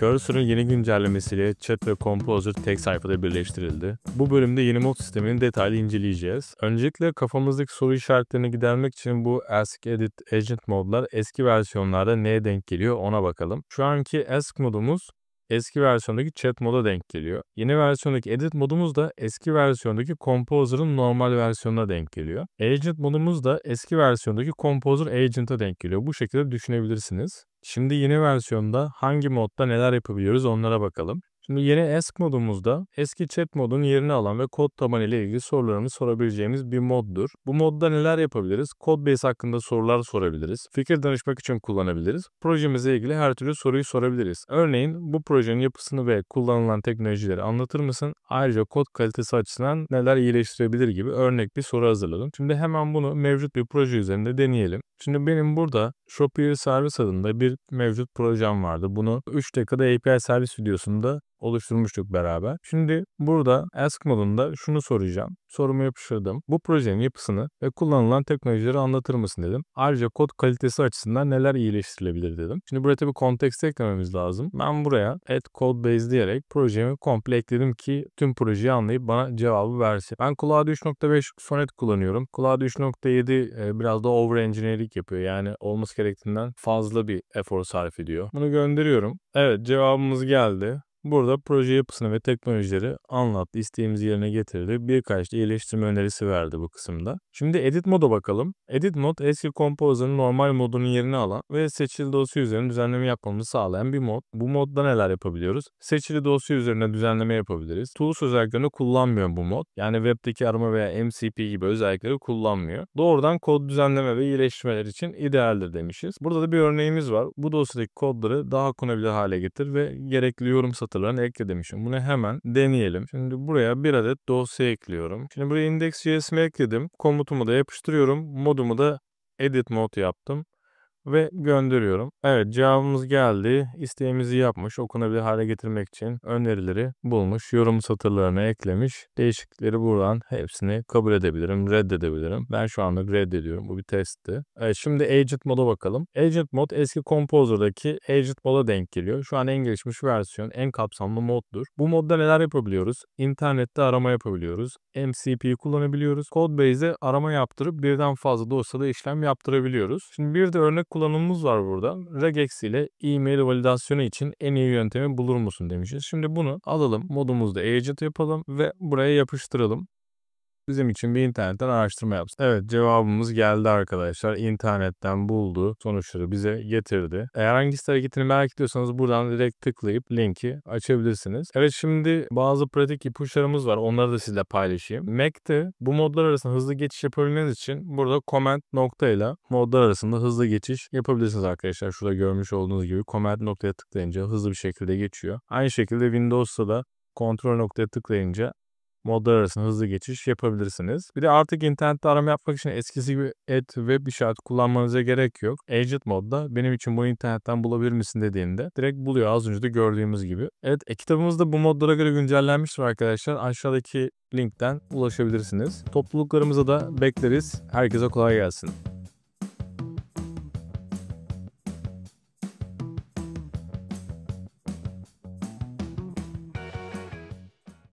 Cursor'un yeni güncellemesiyle Chat ve Composer tek sayfada birleştirildi. Bu bölümde yeni mod sistemini detaylı inceleyeceğiz. Öncelikle kafamızdaki soru işaretlerini gidermek için bu Ask Edit Agent modlar eski versiyonlarda neye denk geliyor ona bakalım. Şu anki Ask modumuz eski versiyondaki chat moda denk geliyor. Yeni versiyondaki edit modumuz da eski versiyondaki composer'ın normal versiyonuna denk geliyor. Agent modumuz da eski versiyondaki composer agent'a denk geliyor. Bu şekilde düşünebilirsiniz. Şimdi yeni versiyonda hangi modda neler yapabiliyoruz onlara bakalım. Şimdi yeni ESC modumuzda eski chat modun yerini alan ve kod tabanı ile ilgili sorularımı sorabileceğimiz bir moddur. Bu modda neler yapabiliriz? Codebase hakkında sorular sorabiliriz. Fikir danışmak için kullanabiliriz. Projemize ilgili her türlü soruyu sorabiliriz. Örneğin bu projenin yapısını ve kullanılan teknolojileri anlatır mısın? Ayrıca kod kalitesi açısından neler iyileştirebilir gibi örnek bir soru hazırladım. Şimdi hemen bunu mevcut bir proje üzerinde deneyelim. Şimdi benim burada Shopify servis adında bir mevcut projem vardı. Bunu 3 dakikada API servis videosunda oluşturmuştuk beraber. Şimdi burada Ask modunda şunu soracağım. Sorumu yapıştırdım. Bu projenin yapısını ve kullanılan teknolojileri anlatır mısın dedim. Ayrıca kod kalitesi açısından neler iyileştirilebilir dedim. Şimdi buraya tabii kontekst eklememiz lazım. Ben buraya add code base diyerek projemi komple ekledim ki tüm projeyi anlayıp bana cevabı versin. Ben Cloud 3.5 Sonnet kullanıyorum. Cloud 3.7 e, biraz da over engineering yapıyor. Yani olması gerektiğinden fazla bir efor sarf ediyor. Bunu gönderiyorum. Evet cevabımız geldi. Burada proje yapısını ve teknolojileri anlattı, isteğimizi yerine getirdi. Birkaç da iyileştirme önerisi verdi bu kısımda. Şimdi Edit Mode'a bakalım. Edit Mode eski Composer'ın normal modunun yerini alan ve seçili dosya üzerine düzenleme yapmamızı sağlayan bir mod. Bu modda neler yapabiliyoruz? Seçili dosya üzerine düzenleme yapabiliriz. Tools özelliklerini kullanmıyor bu mod. Yani webdeki arama veya MCP gibi özellikleri kullanmıyor. Doğrudan kod düzenleme ve iyileştirmeler için idealdir demişiz. Burada da bir örneğimiz var. Bu dosyadaki kodları daha okunabilir hale getir ve gerekli yorum satın satırlarını ekle demişim. Bunu hemen deneyelim. Şimdi buraya bir adet dosya ekliyorum. Şimdi buraya index.js'imi ekledim. Komutumu da yapıştırıyorum. Modumu da edit mode yaptım ve gönderiyorum. Evet cevabımız geldi. İsteğimizi yapmış, okunabilir hale getirmek için önerileri bulmuş, yorum satırlarına eklemiş. Değişiklikleri buradan hepsini kabul edebilirim, reddedebilirim. Ben şu anlık reddediyorum. Bu bir testti. Evet, şimdi Agent Mod'a bakalım. Agent Mod eski Composer'daki Agent Mod'a denk geliyor. Şu an en gelişmiş versiyon, en kapsamlı moddur. Bu modda neler yapabiliyoruz? İnternette arama yapabiliyoruz. MCP kullanabiliyoruz. Codebase'e arama yaptırıp birden fazla dosyada işlem yaptırabiliyoruz. Şimdi bir de örnek kullanımımız var burada. regex ile e-mail validasyonu için en iyi yöntemi bulur musun demişiz. Şimdi bunu alalım modumuzda agent yapalım ve buraya yapıştıralım bizim için bir internetten araştırma yapsın. Evet cevabımız geldi arkadaşlar. İnternetten buldu. Sonuçları bize getirdi. Eğer hangi hareketini merak ediyorsanız buradan direkt tıklayıp linki açabilirsiniz. Evet şimdi bazı pratik ipuçlarımız var. Onları da sizle paylaşayım. Mac'te bu modlar arasında hızlı geçiş yapabilmeniz için burada comment noktayla modlar arasında hızlı geçiş yapabilirsiniz arkadaşlar. Şurada görmüş olduğunuz gibi comment noktaya tıklayınca hızlı bir şekilde geçiyor. Aynı şekilde Windows'ta da kontrol noktaya tıklayınca modlar arasında hızlı geçiş yapabilirsiniz. Bir de artık internette arama yapmak için eskisi gibi et web işareti kullanmanıza gerek yok. Agent modda benim için bu internetten bulabilir misin dediğinde direkt buluyor az önce de gördüğümüz gibi. Evet e-kitabımız da bu modlara göre güncellenmiştir arkadaşlar. Aşağıdaki linkten ulaşabilirsiniz. Topluluklarımıza da bekleriz. Herkese kolay gelsin.